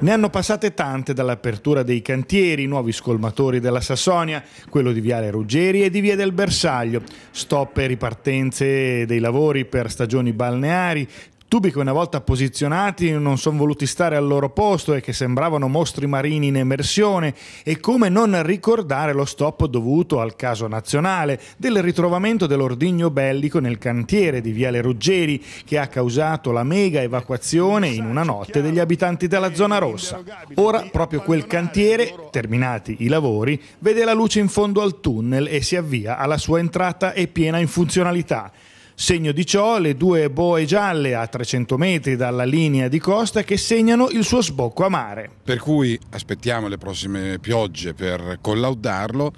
Ne hanno passate tante dall'apertura dei cantieri, nuovi scolmatori della Sassonia, quello di Viale Ruggeri e di Via del Bersaglio, stop e ripartenze dei lavori per stagioni balneari, tubi che una volta posizionati non sono voluti stare al loro posto e che sembravano mostri marini in emersione e come non ricordare lo stop dovuto al caso nazionale del ritrovamento dell'ordigno bellico nel cantiere di Viale Ruggeri che ha causato la mega evacuazione in una notte degli abitanti della zona rossa. Ora proprio quel cantiere, terminati i lavori, vede la luce in fondo al tunnel e si avvia alla sua entrata e piena in funzionalità. Segno di ciò le due boe gialle a 300 metri dalla linea di costa che segnano il suo sbocco a mare. Per cui aspettiamo le prossime piogge per collaudarlo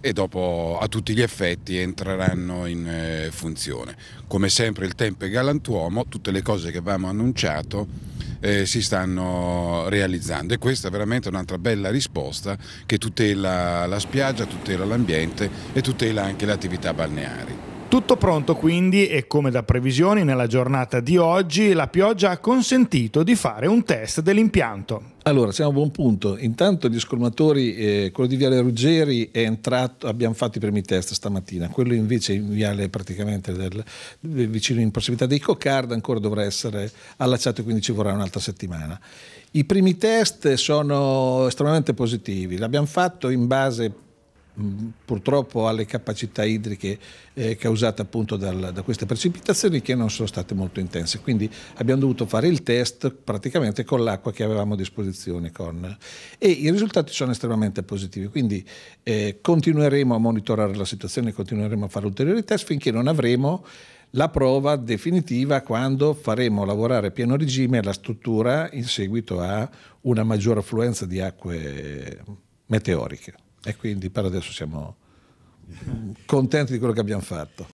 e dopo a tutti gli effetti entreranno in eh, funzione. Come sempre il tempo è galantuomo, tutte le cose che avevamo annunciato eh, si stanno realizzando e questa è veramente un'altra bella risposta che tutela la spiaggia, tutela l'ambiente e tutela anche le attività balneari. Tutto pronto quindi e come da previsioni nella giornata di oggi la pioggia ha consentito di fare un test dell'impianto. Allora, siamo a buon punto. Intanto gli scolmatori, eh, quello di Viale Ruggeri è entrato, abbiamo fatto i primi test stamattina, quello invece in Viale praticamente del, vicino in prossimità dei Coccard ancora dovrà essere allacciato, quindi ci vorrà un'altra settimana. I primi test sono estremamente positivi, l'abbiamo fatto in base purtroppo alle capacità idriche eh, causate appunto dal, da queste precipitazioni che non sono state molto intense. Quindi abbiamo dovuto fare il test praticamente con l'acqua che avevamo a disposizione con, e i risultati sono estremamente positivi. Quindi eh, continueremo a monitorare la situazione, continueremo a fare ulteriori test finché non avremo la prova definitiva quando faremo lavorare a pieno regime la struttura in seguito a una maggiore affluenza di acque meteoriche. E quindi per adesso siamo contenti di quello che abbiamo fatto.